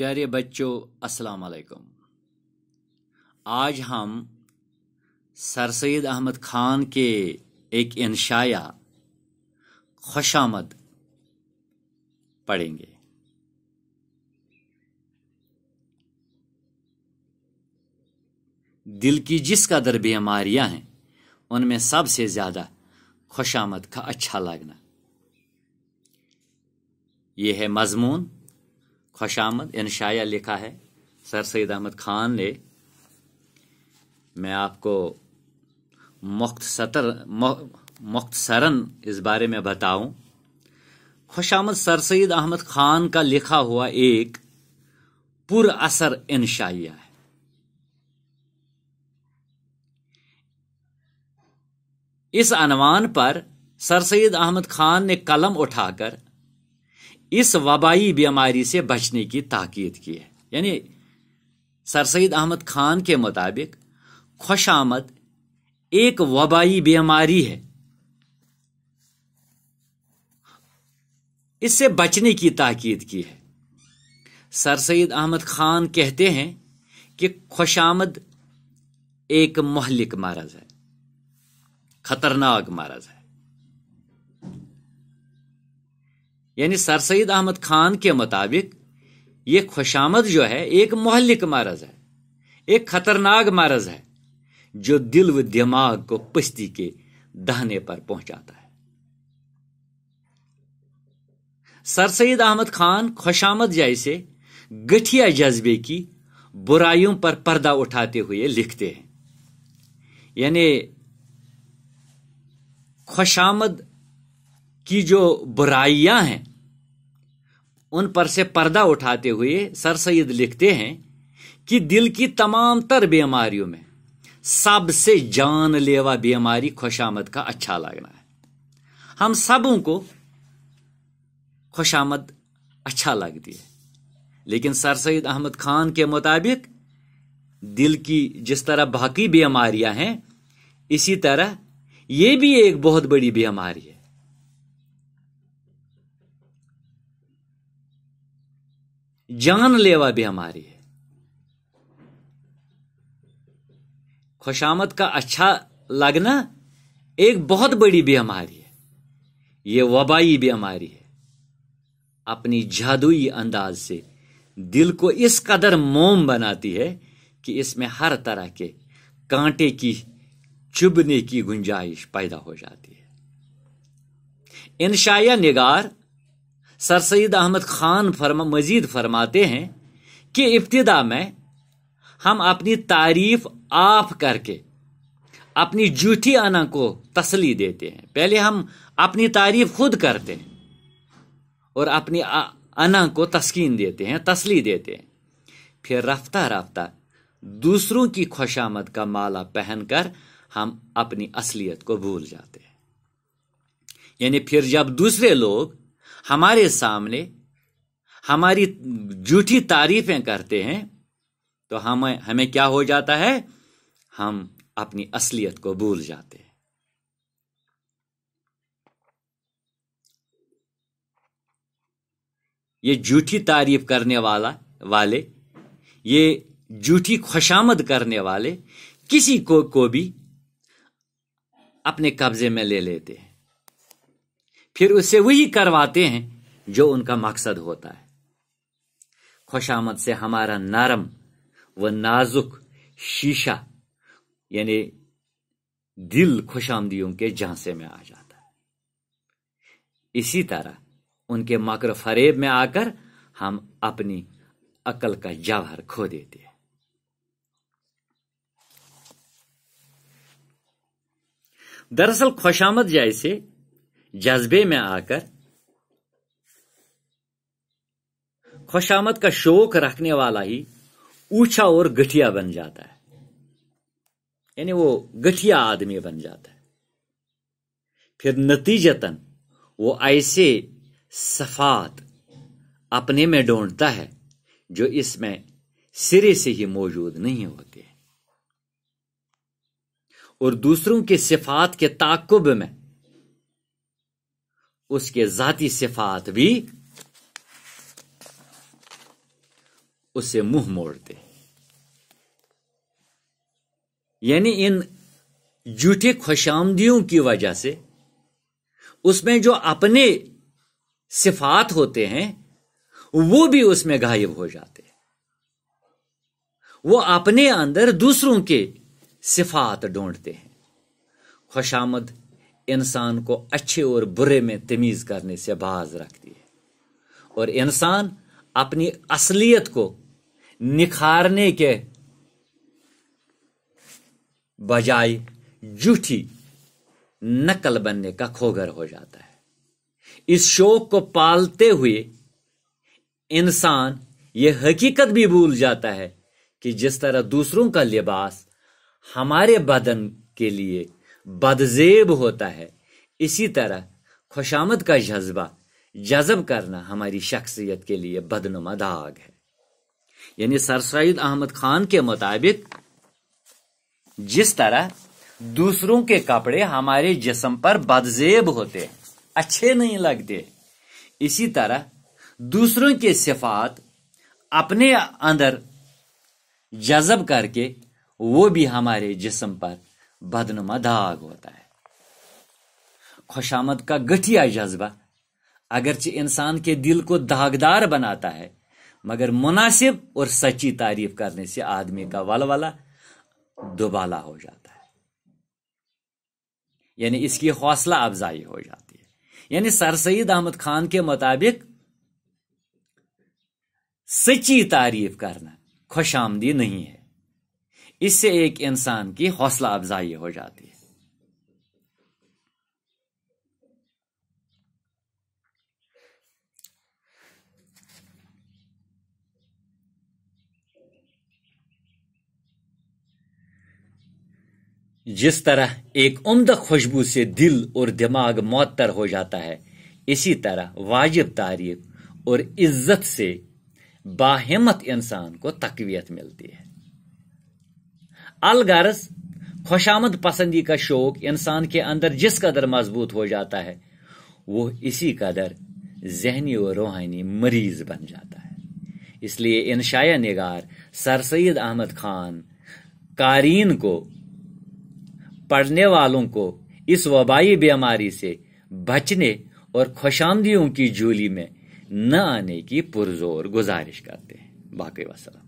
प्यारे बच्चों अस्सलाम वालेकुम आज हम सर सैद अहमद खान के एक इनशाया खुशामद पढ़ेंगे दिल की जिस कदर बीमारियां हैं उनमें सबसे ज़्यादा खुशामद का अच्छा लगना यह है मजमून खुशामद आमद शाया लिखा है सर सैद अहमद खान ने मैं आपको मुख्त सतर मुख्तसरन इस बारे में बताऊं खुशामद सर सैद अहमद खान का लिखा हुआ एक पुर असर इनशाइया है इस अनवान पर सर सैद अहमद खान ने कलम उठाकर इस वबाई बीमारी से बचने की ताकीद की है यानी सर सैद अहमद खान के मुताबिक खुश आमद एक वबाई बीमारी है इससे बचने की ताकीद की है सर सैद अहमद खान कहते हैं कि खुश आमद एक महलिक मारज है खतरनाक मरज है यानी सर सैद अहमद खान के मुताबिक ये खुशामद जो है एक मोहलिक मरज है एक खतरनाक मरज है जो दिल व दिमाग को पस्ती के दहने पर पहुंचाता है सर सैद अहमद खान खुशामद जैसे गठिया जज्बे की बुराइयों पर पर्दा उठाते हुए लिखते हैं यानी खुशामद की जो बुराइयां हैं उन पर से पर्दा उठाते हुए सर सैद लिखते हैं कि दिल की तमाम तर बीमारियों में सबसे जानलेवा बीमारी खुशामद का अच्छा लगना है हम सबों को खुशामद अच्छा लगती है लेकिन सर सैद अहमद खान के मुताबिक दिल की जिस तरह बाकी बीमारियां हैं इसी तरह यह भी एक बहुत बड़ी बीमारी है जान लेवा बीमारी है खुशामद का अच्छा लगना एक बहुत बड़ी बीमारी है ये वबाई बीमारी है अपनी जादुई अंदाज से दिल को इस कदर मोम बनाती है कि इसमें हर तरह के कांटे की चुभने की गुंजाइश पैदा हो जाती है इन शाया निगार सर सैद अहमद खान फरमा मजीद फरमाते हैं कि इब्तदा में हम अपनी तारीफ आप करके अपनी जूठी आना को तसली देते हैं पहले हम अपनी तारीफ खुद करते हैं और अपनी अना को तस्किन देते हैं तसली देते हैं फिर रफ्ता रफ्ता दूसरों की खुशामद का माला पहनकर हम अपनी असलियत को भूल जाते हैं यानी फिर जब दूसरे लोग हमारे सामने हमारी झूठी तारीफें करते हैं तो हमें हमें क्या हो जाता है हम अपनी असलियत को भूल जाते हैं ये झूठी तारीफ करने वाला वाले ये झूठी खुशामद करने वाले किसी को को भी अपने कब्जे में ले लेते हैं फिर उससे वही करवाते हैं जो उनका मकसद होता है खुशामद से हमारा नरम व नाजुक शीशा यानी दिल खुशामदियों के झांसे में आ जाता है इसी तरह उनके मकर फरेब में आकर हम अपनी अकल का जवाहर खो देते हैं दरअसल खुशामद जैसे जज्बे में आकर खुशामद का शौक रखने वाला ही ऊंचा और गठिया बन जाता है यानी वो गठिया आदमी बन जाता है फिर नतीजतन वो ऐसे सफात अपने में ढूंढता है जो इसमें सिरे से ही मौजूद नहीं होते और दूसरों के सिफात के ताकुब में उसके जाती सिफात भी उसे मुंह मोड़ते यानी इन झूठे खुशामदियों की वजह से उसमें जो अपने सिफात होते हैं वो भी उसमें गायब हो जाते हैं वो अपने अंदर दूसरों के सिफात ढूंढते हैं खुशामद इंसान को अच्छे और बुरे में तमीज़ करने से बाज रखती है और इंसान अपनी असलियत को निखारने के बजाय झूठी नकल बनने का खोगर हो जाता है इस शौक को पालते हुए इंसान ये हकीकत भी भूल जाता है कि जिस तरह दूसरों का लिबास हमारे बदन के लिए बदजेब होता है इसी तरह खुशामद का जज्बा जज़ब करना हमारी शख्सियत के लिए बदनुमा दाग है यानी सर सैद अहमद खान के मुताबिक जिस तरह दूसरों के कपड़े हमारे जिसम पर बदजेब होते हैं अच्छे नहीं लगते इसी तरह दूसरों के सिफात अपने अंदर जज़ब करके वो भी हमारे जिसम पर बदनुमा दाग होता है खुशामद का गठिया जज्बा अगरचे इंसान के दिल को दागदार बनाता है मगर मुनासिब और सच्ची तारीफ करने से आदमी का वलवला दुबाला हो जाता है यानी इसकी हौसला अफजाई हो जाती है यानी सर सैद अहमद खान के मुताबिक सच्ची तारीफ करना खुश आमदी नहीं है इससे एक इंसान की हौसला अफजाई हो जाती है जिस तरह एक उम्दा खुशबू से दिल और दिमाग मअतर हो जाता है इसी तरह वाजिब तारीफ और इज्जत से बाहिमत इंसान को तकवीत मिलती है अलगर्ज खुशामद पसंदी का शौक इंसान के अंदर जिस कदर मजबूत हो जाता है वो इसी कदर जहनी और रूहानी मरीज बन जाता है इसलिए इन शाया निगार सर सैद अहमद खान कारीन को पढ़ने वालों को इस वबाई बीमारी से बचने और खुशामदियों की झोली में न आने की पुरजोर गुजारिश करते हैं बाकी वसलम